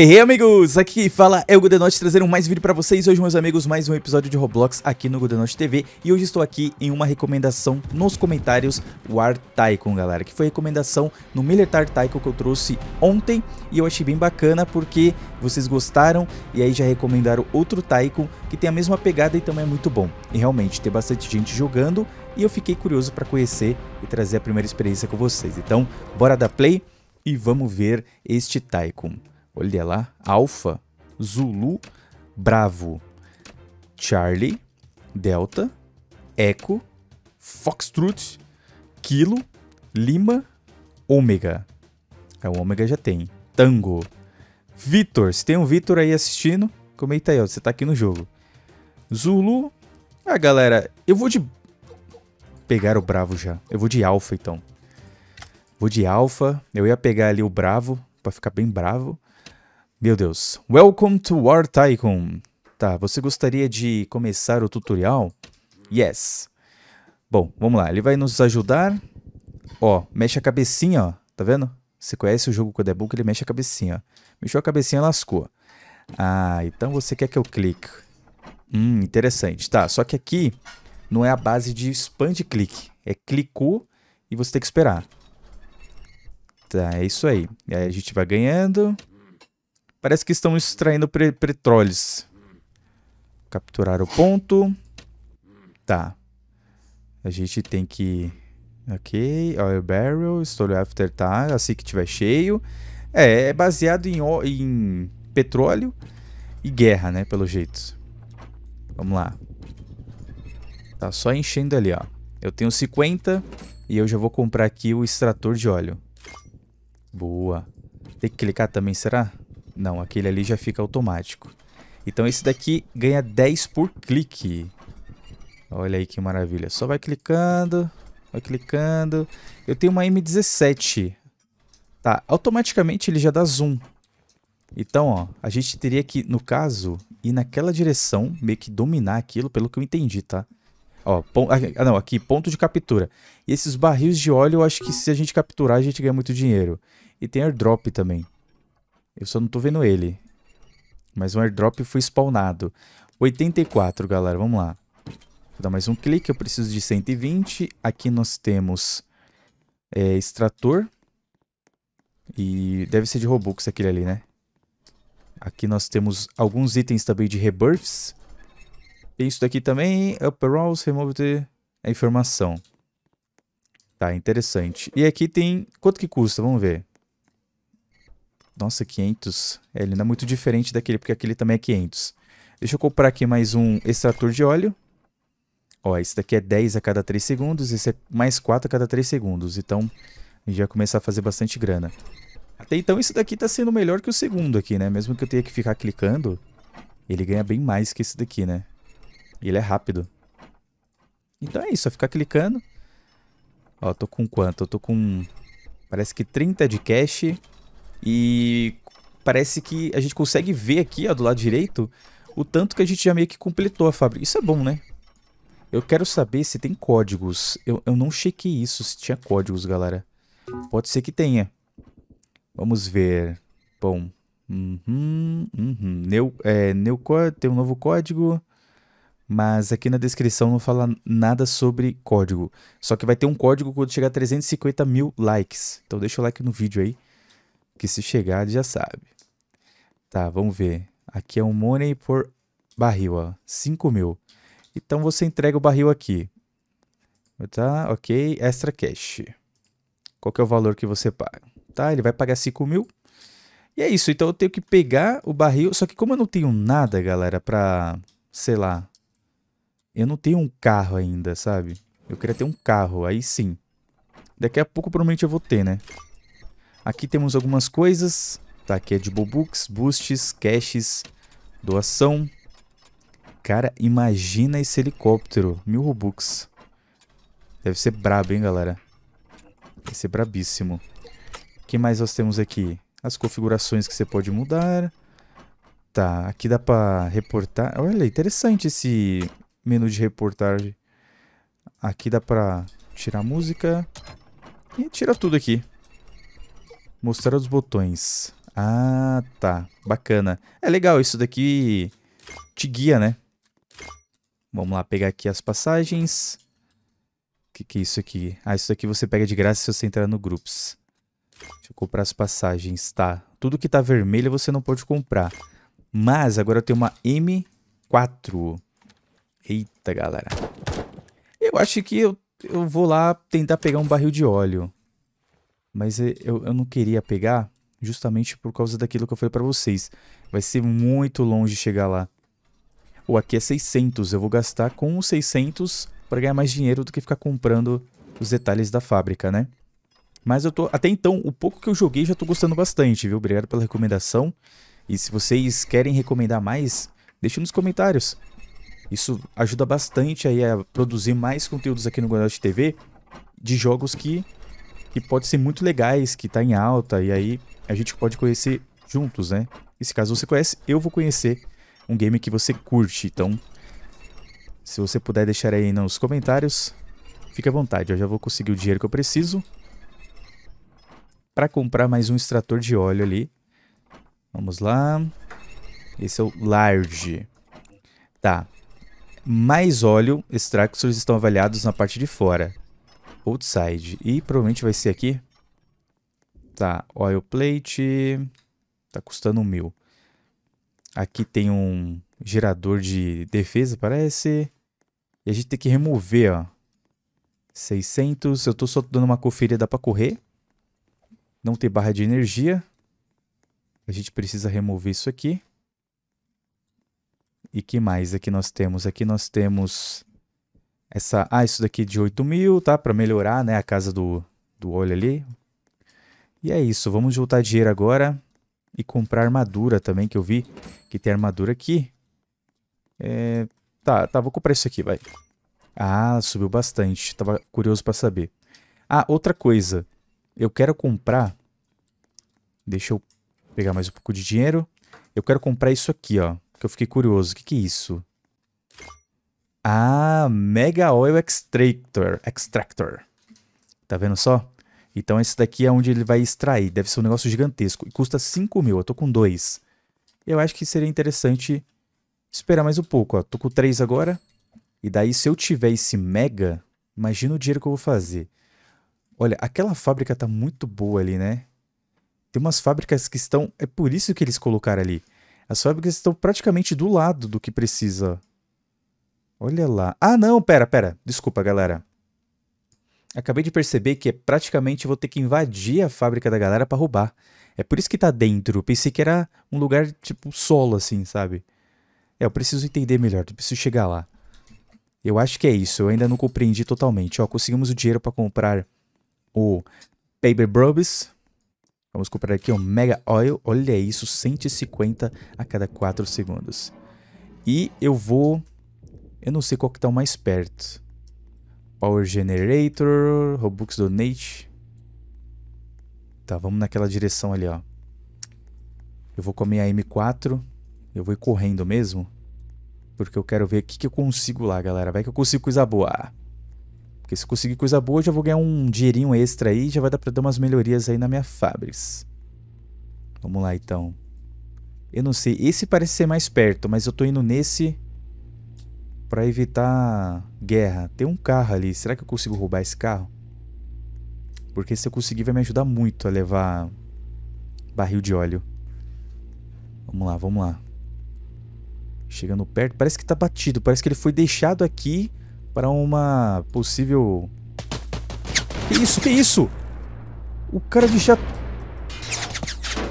Hey, hey amigos, aqui fala é o Gudenote trazendo mais vídeo pra vocês Hoje meus amigos, mais um episódio de Roblox aqui no Gudenote TV E hoje estou aqui em uma recomendação nos comentários War Tycoon galera Que foi recomendação no Militar Tycoon que eu trouxe ontem E eu achei bem bacana porque vocês gostaram E aí já recomendaram outro Tycoon que tem a mesma pegada e também é muito bom E realmente tem bastante gente jogando E eu fiquei curioso pra conhecer e trazer a primeira experiência com vocês Então bora dar play e vamos ver este Tycoon olha lá, Alfa, Zulu, Bravo, Charlie, Delta, Echo, Foxtrot, Kilo, Lima, Ômega. É, o Ômega já tem. Tango. Vitor, se tem um Vitor aí assistindo, comenta aí, ó, você tá aqui no jogo. Zulu. Ah, galera, eu vou de... Pegar o Bravo já. Eu vou de Alpha, então. Vou de Alpha. Eu ia pegar ali o Bravo, pra ficar bem bravo. Meu Deus. Welcome to War Tycoon. Tá, você gostaria de começar o tutorial? Yes. Bom, vamos lá. Ele vai nos ajudar. Ó, mexe a cabecinha, ó. Tá vendo? Você conhece o jogo com o Debook, ele mexe a cabecinha, ó. Mexeu a cabecinha, lascou. Ah, então você quer que eu clique. Hum, interessante. Tá, só que aqui não é a base de spam de clique. É clicou e você tem que esperar. Tá, é isso aí. aí é, a gente vai ganhando. Parece que estão extraindo petróleos. Capturar o ponto. Tá. A gente tem que... Ok, oil barrel, store after tá, assim que tiver cheio. É, é baseado em, em petróleo e guerra, né, pelo jeito. Vamos lá. Tá só enchendo ali, ó. Eu tenho 50 e eu já vou comprar aqui o extrator de óleo. Boa. Tem que clicar também, será? Não, aquele ali já fica automático. Então esse daqui ganha 10 por clique. Olha aí que maravilha. Só vai clicando, vai clicando. Eu tenho uma M17. Tá, automaticamente ele já dá zoom. Então, ó, a gente teria que, no caso, ir naquela direção, meio que dominar aquilo, pelo que eu entendi, tá? Ó, ah, ah, não, aqui, ponto de captura. E esses barris de óleo, eu acho que se a gente capturar, a gente ganha muito dinheiro. E tem airdrop também. Eu só não tô vendo ele. Mas um airdrop foi spawnado. 84, galera, vamos lá. Vou dar mais um clique, eu preciso de 120. Aqui nós temos é, extrator. E deve ser de Robux aquele ali, né? Aqui nós temos alguns itens também de rebirths. Tem isso daqui também. Upper Upperalls, remove the... a informação. Tá, interessante. E aqui tem... Quanto que custa? Vamos ver. Nossa, 500. É, ele não é muito diferente daquele, porque aquele também é 500. Deixa eu comprar aqui mais um extrator de óleo. Ó, esse daqui é 10 a cada 3 segundos, esse é mais 4 a cada 3 segundos. Então, a gente vai começar a fazer bastante grana. Até então, isso daqui tá sendo melhor que o segundo aqui, né? Mesmo que eu tenha que ficar clicando, ele ganha bem mais que esse daqui, né? Ele é rápido. Então é isso, só é ficar clicando. Ó, tô com quanto? Eu tô com... Parece que 30 de cash... E parece que a gente consegue ver aqui, ó, do lado direito, o tanto que a gente já meio que completou a fábrica. Isso é bom, né? Eu quero saber se tem códigos. Eu, eu não chequei isso, se tinha códigos, galera. Pode ser que tenha. Vamos ver. Bom. Uhum, uhum. Neu, é, tem um novo código. Mas aqui na descrição não fala nada sobre código. Só que vai ter um código quando chegar a 350 mil likes. Então deixa o like no vídeo aí que se chegar já sabe. Tá, vamos ver. Aqui é um money por barril, ó. 5 mil. Então você entrega o barril aqui. Tá, ok. Extra cash. Qual que é o valor que você paga? Tá, ele vai pagar 5 mil. E é isso, então eu tenho que pegar o barril. Só que como eu não tenho nada, galera, pra, sei lá. Eu não tenho um carro ainda, sabe? Eu queria ter um carro, aí sim. Daqui a pouco provavelmente eu vou ter, né? Aqui temos algumas coisas, tá? Aqui é de bobux, boosts, caches, doação. Cara, imagina esse helicóptero, mil Robux. Deve ser brabo, hein, galera? Deve ser brabíssimo. O que mais nós temos aqui? As configurações que você pode mudar. Tá, aqui dá pra reportar. Olha, interessante esse menu de reportagem. Aqui dá pra tirar música. E tira tudo aqui. Mostrar os botões. Ah, tá. Bacana. É legal, isso daqui te guia, né? Vamos lá pegar aqui as passagens. O que, que é isso aqui? Ah, isso daqui você pega de graça se você entrar no Groups. Deixa eu comprar as passagens, tá. Tudo que tá vermelho você não pode comprar. Mas agora eu tenho uma M4. Eita, galera. Eu acho que eu, eu vou lá tentar pegar um barril de óleo mas eu, eu não queria pegar justamente por causa daquilo que eu falei para vocês. Vai ser muito longe chegar lá. Ou aqui é 600, eu vou gastar com os 600 para ganhar mais dinheiro do que ficar comprando os detalhes da fábrica, né? Mas eu tô, até então, o pouco que eu joguei já tô gostando bastante, viu? Obrigado pela recomendação. E se vocês querem recomendar mais, deixe nos comentários. Isso ajuda bastante aí a produzir mais conteúdos aqui no Guanajuato TV de jogos que que pode ser muito legais, que tá em alta, e aí a gente pode conhecer juntos, né? E se caso você conhece, eu vou conhecer um game que você curte. Então, se você puder deixar aí nos comentários, fique à vontade. Eu já vou conseguir o dinheiro que eu preciso para comprar mais um extrator de óleo ali. Vamos lá. Esse é o large. Tá. Mais óleo, extractors estão avaliados na parte de fora outside. E provavelmente vai ser aqui. Tá, oil plate. Tá custando um mil. Aqui tem um gerador de defesa, parece. E a gente tem que remover, ó. 600. Eu tô só dando uma conferida, dá pra correr. Não tem barra de energia. A gente precisa remover isso aqui. E que mais aqui nós temos? Aqui nós temos essa, ah, isso daqui de 8 mil, tá? Para melhorar, né, a casa do, do olho ali. E é isso, vamos juntar dinheiro agora e comprar armadura também, que eu vi que tem armadura aqui. É, tá, tá, vou comprar isso aqui, vai. Ah, subiu bastante, tava curioso para saber. Ah, outra coisa, eu quero comprar, deixa eu pegar mais um pouco de dinheiro, eu quero comprar isso aqui, ó, que eu fiquei curioso, o que que é isso? Ah, Mega Oil Extractor. Extractor. Tá vendo só? Então esse daqui é onde ele vai extrair. Deve ser um negócio gigantesco. E custa 5 mil. Eu tô com 2. Eu acho que seria interessante esperar mais um pouco. Ó. Tô com 3 agora. E daí se eu tiver esse Mega, imagina o dinheiro que eu vou fazer. Olha, aquela fábrica tá muito boa ali, né? Tem umas fábricas que estão... É por isso que eles colocaram ali. As fábricas estão praticamente do lado do que precisa. Olha lá. Ah, não, pera, pera. Desculpa, galera. Acabei de perceber que praticamente vou ter que invadir a fábrica da galera para roubar. É por isso que tá dentro. Pensei que era um lugar tipo solo, assim, sabe? É, eu preciso entender melhor. Eu preciso chegar lá. Eu acho que é isso. Eu ainda não compreendi totalmente. Ó, conseguimos o dinheiro para comprar o Paper Brobes. Vamos comprar aqui um Mega Oil. Olha isso, 150 a cada 4 segundos. E eu vou eu não sei qual que tá o mais perto. Power Generator, Robux Donate. Tá, vamos naquela direção ali, ó. Eu vou comer a M4. Eu vou ir correndo mesmo. Porque eu quero ver o que, que eu consigo lá, galera. Vai que eu consigo coisa boa. Porque se eu conseguir coisa boa, eu já vou ganhar um dinheirinho extra aí. Já vai dar pra dar umas melhorias aí na minha Fabris. Vamos lá, então. Eu não sei. Esse parece ser mais perto, mas eu tô indo nesse para evitar guerra. Tem um carro ali. Será que eu consigo roubar esse carro? Porque se eu conseguir vai me ajudar muito a levar barril de óleo. Vamos lá, vamos lá. Chegando perto, parece que tá batido, parece que ele foi deixado aqui para uma possível Que isso? Que isso? O cara de chato.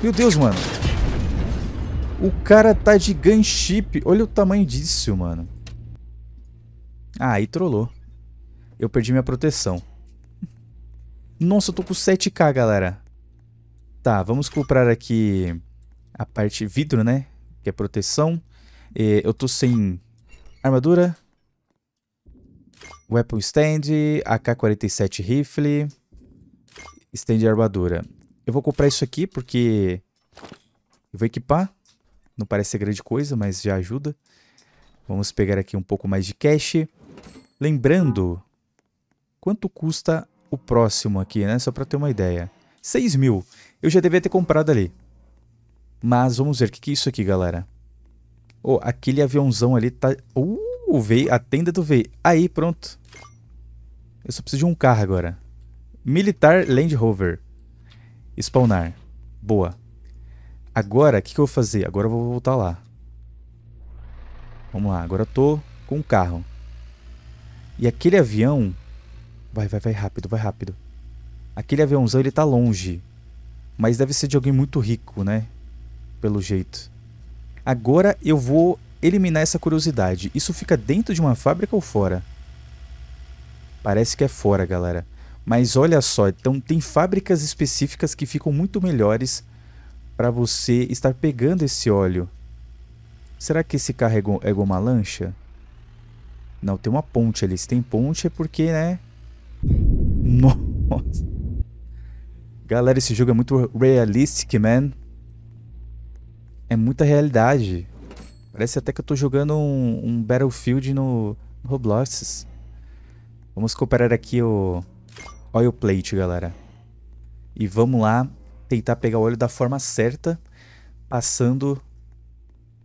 Meu Deus, mano. O cara tá de gunship. Olha o tamanho disso, mano. Ah, aí trollou. Eu perdi minha proteção. Nossa, eu tô com 7k, galera. Tá, vamos comprar aqui a parte vidro, né? Que é proteção. E eu tô sem armadura. Weapon stand, AK-47 rifle, stand armadura. Eu vou comprar isso aqui porque eu vou equipar. Não parece ser grande coisa, mas já ajuda. Vamos pegar aqui um pouco mais de cash. Lembrando, quanto custa o próximo aqui, né? Só para ter uma ideia. 6 mil. Eu já devia ter comprado ali. Mas vamos ver, o que, que é isso aqui, galera? Oh, aquele aviãozão ali tá... Uh, o veio, a tenda do veio. Aí, pronto. Eu só preciso de um carro agora. Militar Land Rover. Spawnar. Boa. Agora, o que, que, eu vou fazer? Agora eu vou voltar lá. Vamos lá, agora eu tô com o um carro. E aquele avião. Vai, vai, vai rápido, vai rápido. Aquele aviãozão ele tá longe. Mas deve ser de alguém muito rico, né? Pelo jeito. Agora eu vou eliminar essa curiosidade. Isso fica dentro de uma fábrica ou fora? Parece que é fora, galera. Mas olha só, então tem fábricas específicas que ficam muito melhores para você estar pegando esse óleo. Será que esse carro é, go é lancha? Não, tem uma ponte ali. Se tem ponte é porque, né? Nossa. Galera, esse jogo é muito realistic, man. É muita realidade. Parece até que eu tô jogando um, um Battlefield no, no Roblox. Vamos cooperar aqui o oil plate, galera. E vamos lá tentar pegar o óleo da forma certa, passando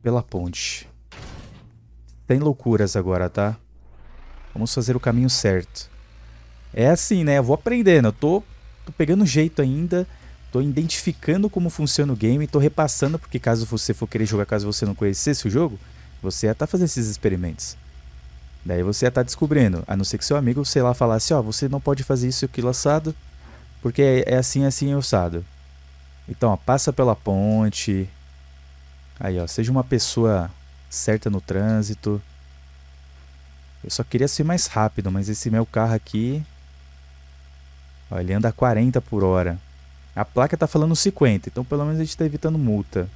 pela ponte. Tem loucuras agora, tá? Vamos fazer o caminho certo. É assim, né? Eu vou aprendendo, eu tô, tô pegando jeito ainda, tô identificando como funciona o game, tô repassando, porque caso você for querer jogar, caso você não conhecesse o jogo, você ia estar tá fazendo esses experimentos. Daí você ia estar tá descobrindo, a não ser que seu amigo, sei lá, falasse, ó, oh, você não pode fazer isso aqui lançado, porque é, é assim, assim, assado. Então, ó, passa pela ponte. Aí, ó, seja uma pessoa certa no trânsito. Eu só queria ser mais rápido, mas esse meu carro aqui. Ó, ele anda a 40 por hora. A placa tá falando 50, então pelo menos a gente tá evitando multa.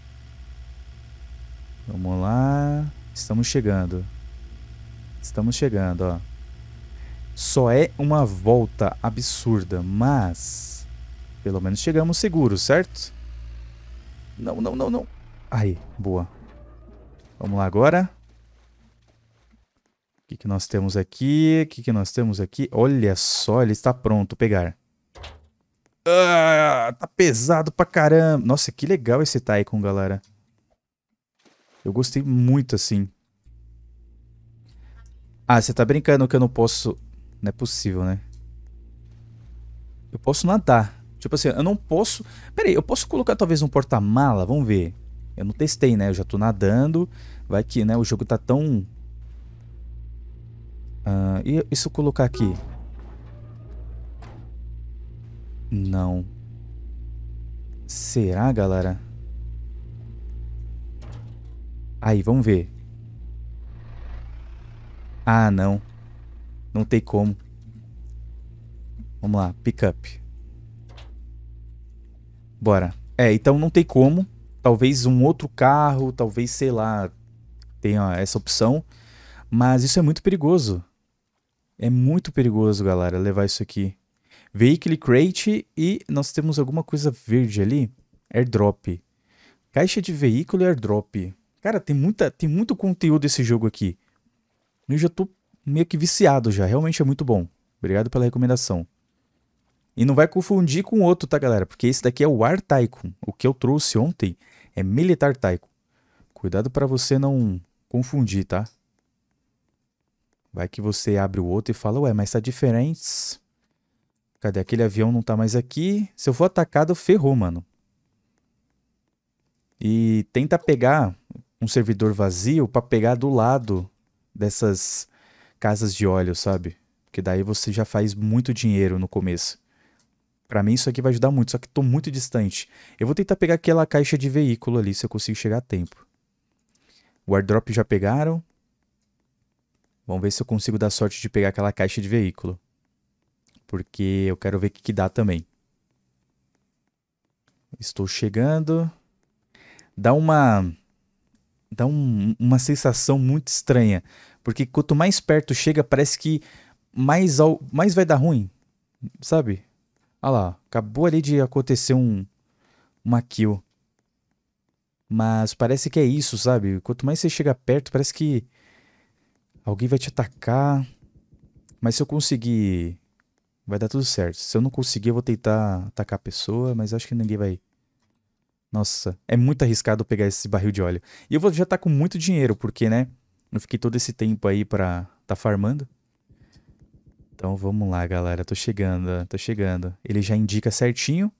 Vamos lá. Estamos chegando. Estamos chegando, ó. Só é uma volta absurda, mas. Pelo menos chegamos seguros, certo? Não, não, não, não. Aí, boa. Vamos lá agora. O que, que nós temos aqui? O que, que nós temos aqui? Olha só, ele está pronto. Pegar. Ah, tá pesado pra caramba. Nossa, que legal esse Tycoon, galera. Eu gostei muito, assim. Ah, você tá brincando que eu não posso... Não é possível, né? Eu posso nadar. Tipo assim, eu não posso... Pera aí, eu posso colocar talvez um porta-mala? Vamos ver. Eu não testei, né? Eu já tô nadando. Vai que, né? O jogo tá tão Uh, e, se eu colocar aqui? Não. Será, galera? Aí, vamos ver. Ah, não. Não tem como. Vamos lá, pickup. Bora. É, então não tem como. Talvez um outro carro, talvez, sei lá, tenha essa opção. Mas isso é muito perigoso. É muito perigoso, galera, levar isso aqui. Veículo Crate e nós temos alguma coisa verde ali. Airdrop. Caixa de veículo e airdrop. Cara, tem, muita, tem muito conteúdo esse jogo aqui. Eu já tô meio que viciado já. Realmente é muito bom. Obrigado pela recomendação. E não vai confundir com outro, tá, galera? Porque esse daqui é o War Tycoon. O que eu trouxe ontem é Militar Tycoon. Cuidado para você não confundir, tá? Vai que você abre o outro e fala, ué, mas tá diferente. Cadê? Aquele avião não tá mais aqui. Se eu for atacado, ferrou, mano. E tenta pegar um servidor vazio para pegar do lado dessas casas de óleo, sabe? Porque daí você já faz muito dinheiro no começo. Para mim isso aqui vai ajudar muito, só que tô muito distante. Eu vou tentar pegar aquela caixa de veículo ali, se eu consigo chegar a tempo. O airdrop já pegaram. Vamos ver se eu consigo dar sorte de pegar aquela caixa de veículo. Porque eu quero ver o que, que dá também. Estou chegando. Dá uma. Dá um, uma sensação muito estranha. Porque quanto mais perto chega, parece que mais, ao, mais vai dar ruim. Sabe? Olha lá, acabou ali de acontecer um. Uma kill. Mas parece que é isso, sabe? Quanto mais você chega perto, parece que Alguém vai te atacar. Mas se eu conseguir, vai dar tudo certo. Se eu não conseguir, eu vou tentar atacar a pessoa, mas acho que ninguém vai. Nossa, é muito arriscado pegar esse barril de óleo. E eu vou já estar tá com muito dinheiro, porque, né? Eu fiquei todo esse tempo aí pra tá farmando. Então vamos lá, galera. Tô chegando, tô chegando. Ele já indica certinho.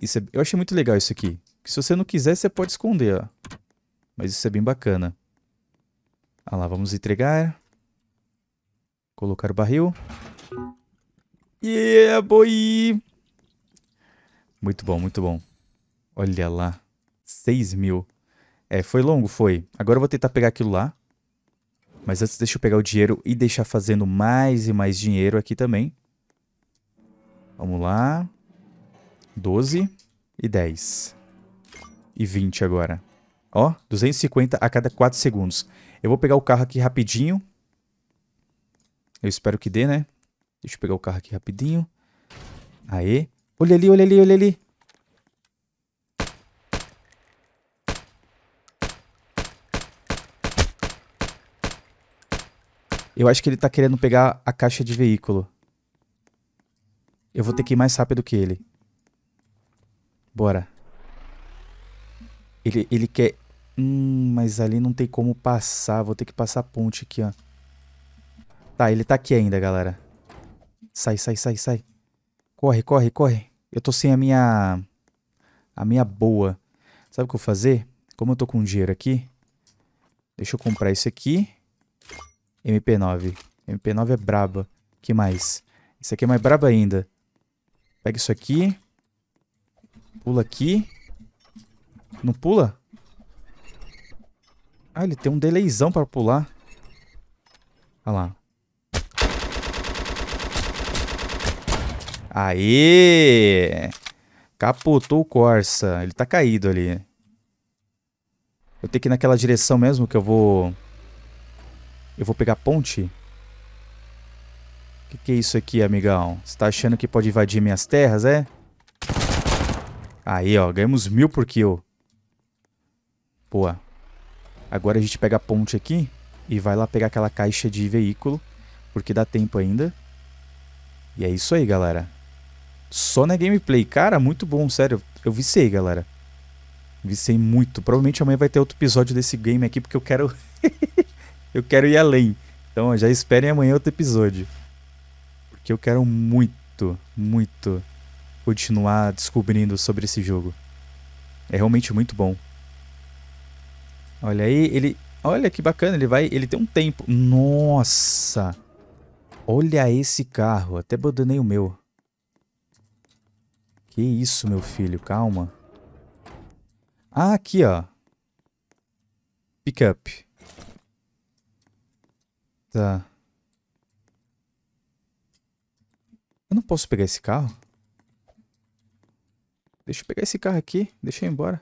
Isso é... Eu achei muito legal isso aqui. Que se você não quiser, você pode esconder, ó. Mas isso é bem bacana. Ah lá, vamos entregar. Colocar o barril. Yeah, boy! Muito bom, muito bom. Olha lá. 6 mil. É, foi longo? Foi. Agora eu vou tentar pegar aquilo lá. Mas antes deixa eu pegar o dinheiro e deixar fazendo mais e mais dinheiro aqui também. Vamos lá. 12 e 10. E 20 agora. Ó, 250 a cada 4 segundos. Eu vou pegar o carro aqui rapidinho. Eu espero que dê, né? Deixa eu pegar o carro aqui rapidinho. Aê. Olha ali, olha ali, olha ali. Eu acho que ele tá querendo pegar a caixa de veículo. Eu vou ter que ir mais rápido que ele. Bora. Ele, ele quer Hum, mas ali não tem como passar. Vou ter que passar a ponte aqui, ó. Tá, ele tá aqui ainda, galera. Sai, sai, sai, sai. Corre, corre, corre. Eu tô sem a minha... A minha boa. Sabe o que eu vou fazer? Como eu tô com dinheiro aqui... Deixa eu comprar isso aqui. MP9. MP9 é braba. que mais? Isso aqui é mais braba ainda. Pega isso aqui. Pula aqui. Não pula? Ah, ele tem um delayzão pra pular. Olha lá. Aê! Capotou o Corsa. Ele tá caído ali. Eu tenho que ir naquela direção mesmo que eu vou... Eu vou pegar ponte? O que, que é isso aqui, amigão? Você tá achando que pode invadir minhas terras, é? Aí, ó. Ganhamos mil por kill. Boa. Agora a gente pega a ponte aqui e vai lá pegar aquela caixa de veículo, porque dá tempo ainda. E é isso aí, galera. Só na gameplay. Cara, muito bom, sério. Eu vicei, galera. Vicei muito. Provavelmente amanhã vai ter outro episódio desse game aqui, porque eu quero... eu quero ir além. Então já esperem amanhã outro episódio. Porque eu quero muito, muito continuar descobrindo sobre esse jogo. É realmente muito bom. Olha aí, ele... Olha que bacana, ele vai... Ele tem um tempo. Nossa! Olha esse carro. Até abandonei o meu. Que isso, meu filho. Calma. Ah, aqui, ó. Pickup. Tá. Eu não posso pegar esse carro? Deixa eu pegar esse carro aqui. Deixa eu ir embora.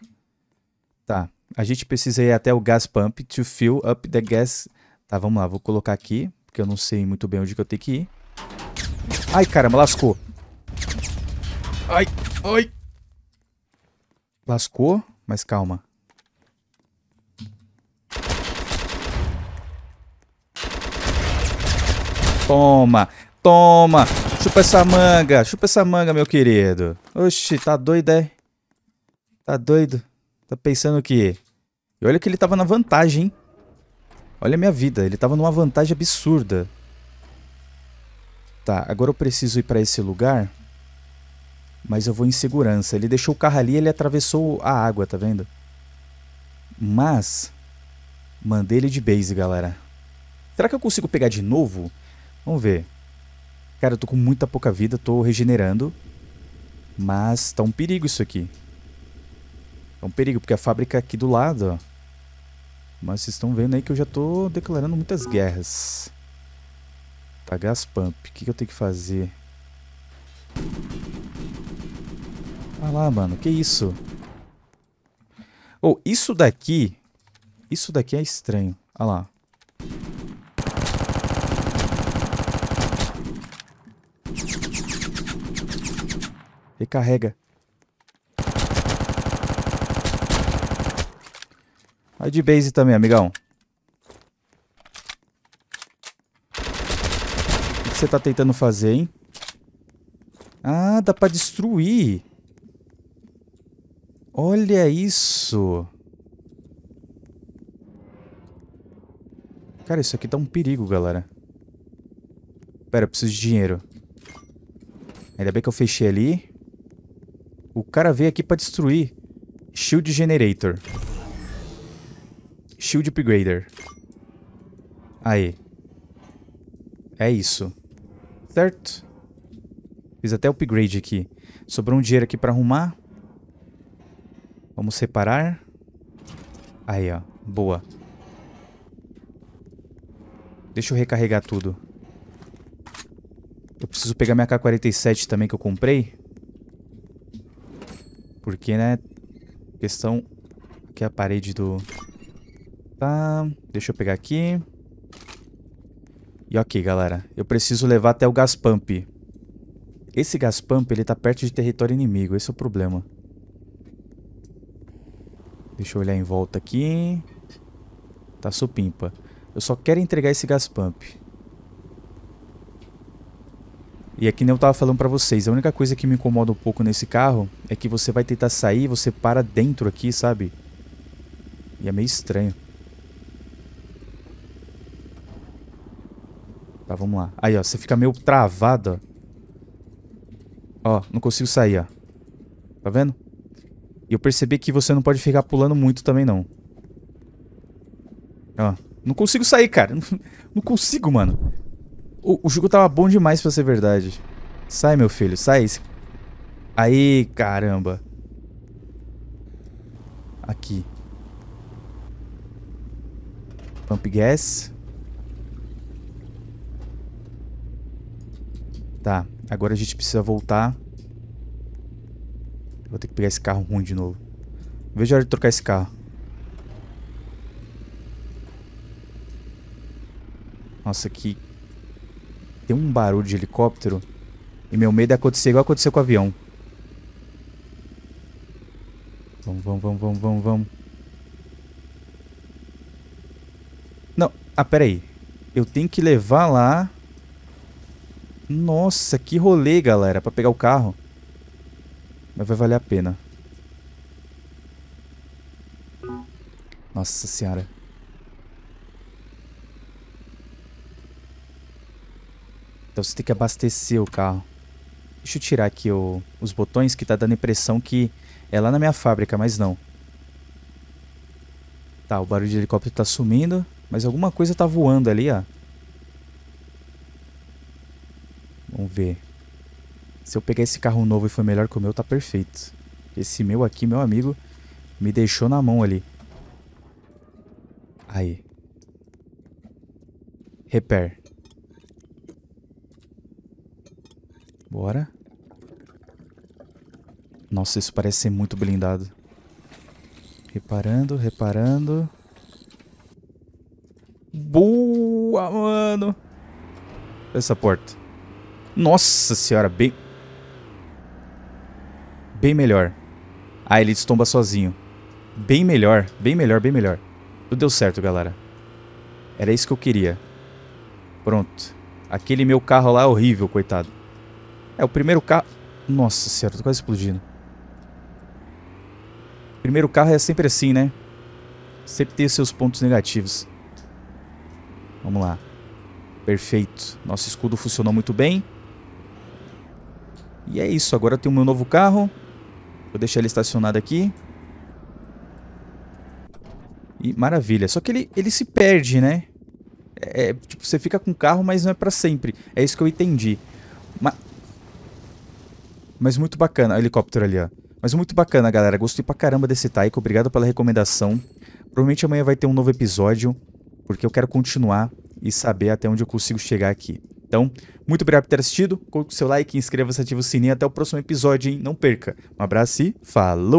Tá. A gente precisa ir até o gas pump to fill up the gas. Tá, vamos lá, vou colocar aqui, porque eu não sei muito bem onde que eu tenho que ir. Ai, caramba, lascou. Ai, ai. Lascou, mas calma. Toma, toma. Chupa essa manga, chupa essa manga, meu querido. Oxi, tá doido, é? Tá doido? Tá pensando o quê? olha que ele tava na vantagem, hein? Olha a minha vida, ele tava numa vantagem absurda. Tá, agora eu preciso ir pra esse lugar. Mas eu vou em segurança. Ele deixou o carro ali, ele atravessou a água, tá vendo? Mas... Mandei ele de base, galera. Será que eu consigo pegar de novo? Vamos ver. Cara, eu tô com muita pouca vida, tô regenerando. Mas tá um perigo isso aqui. É um perigo, porque a fábrica aqui do lado, ó. Mas vocês estão vendo aí que eu já estou declarando muitas guerras. Tá, gas pump. O que, que eu tenho que fazer? Olha ah lá, mano. Que isso? Ou oh, isso daqui... Isso daqui é estranho. Olha ah lá. Recarrega. Vai de base também, amigão. O que você tá tentando fazer, hein? Ah, dá pra destruir. Olha isso. Cara, isso aqui tá um perigo, galera. Pera, eu preciso de dinheiro. Ainda bem que eu fechei ali. O cara veio aqui pra destruir. Shield Generator. Shield Upgrader. Aí. É isso. Certo? Fiz até upgrade aqui. Sobrou um dinheiro aqui pra arrumar. Vamos separar. Aí, ó. Boa. Deixa eu recarregar tudo. Eu preciso pegar minha K-47 também que eu comprei. Porque, né? Questão... Aqui é a parede do... Tá, deixa eu pegar aqui. E ok, galera. Eu preciso levar até o Gaspump. Esse Gaspump, ele tá perto de território inimigo. Esse é o problema. Deixa eu olhar em volta aqui. Tá supimpa. Eu só quero entregar esse Gaspump. E aqui é nem eu tava falando pra vocês. A única coisa que me incomoda um pouco nesse carro é que você vai tentar sair, você para dentro aqui, sabe? E é meio estranho. Tá, vamos lá. Aí, ó, você fica meio travado, ó. Ó, não consigo sair, ó. Tá vendo? E eu percebi que você não pode ficar pulando muito também, não. Ó, não consigo sair, cara. não consigo, mano. O, o jogo tava bom demais pra ser verdade. Sai, meu filho, sai. Aí, caramba. Aqui. Pump gas. Tá, agora a gente precisa voltar. Vou ter que pegar esse carro ruim de novo. Veja a hora de trocar esse carro. Nossa, que... Tem um barulho de helicóptero. E meu medo é acontecer igual aconteceu com o avião. Vamos, vamos, vamos, vamos, vamos, vamos. Não, ah, peraí. Eu tenho que levar lá nossa, que rolê, galera, pra pegar o carro. Mas vai valer a pena. Nossa senhora. Então você tem que abastecer o carro. Deixa eu tirar aqui o, os botões que tá dando impressão que é lá na minha fábrica, mas não. Tá, o barulho de helicóptero tá sumindo, mas alguma coisa tá voando ali, ó. Vamos ver. Se eu pegar esse carro novo e for melhor que o meu, tá perfeito. Esse meu aqui, meu amigo, me deixou na mão ali. Aí. Repair. Bora. Nossa, isso parece ser muito blindado. Reparando, reparando. Boa, mano! Essa porta. Nossa senhora, bem... Bem melhor. Ah, ele destomba sozinho. Bem melhor, bem melhor, bem melhor. Tudo deu certo, galera. Era isso que eu queria. Pronto. Aquele meu carro lá é horrível, coitado. É, o primeiro carro... Nossa senhora, tô quase explodindo. primeiro carro é sempre assim, né? Sempre tem seus pontos negativos. Vamos lá. Perfeito. Nosso escudo funcionou muito bem. E é isso, agora eu tenho meu novo carro. Vou deixar ele estacionado aqui. E maravilha. Só que ele, ele se perde, né? É, é tipo, você fica com o carro, mas não é para sempre. É isso que eu entendi. Mas, mas muito bacana. O helicóptero ali, ó. Mas muito bacana, galera. Gostei pra caramba desse Taiko. Obrigado pela recomendação. Provavelmente amanhã vai ter um novo episódio. Porque eu quero continuar e saber até onde eu consigo chegar aqui. Então, muito obrigado por ter assistido. Coloque o seu like, inscreva-se, ative o sininho. Até o próximo episódio, hein? Não perca. Um abraço e falou!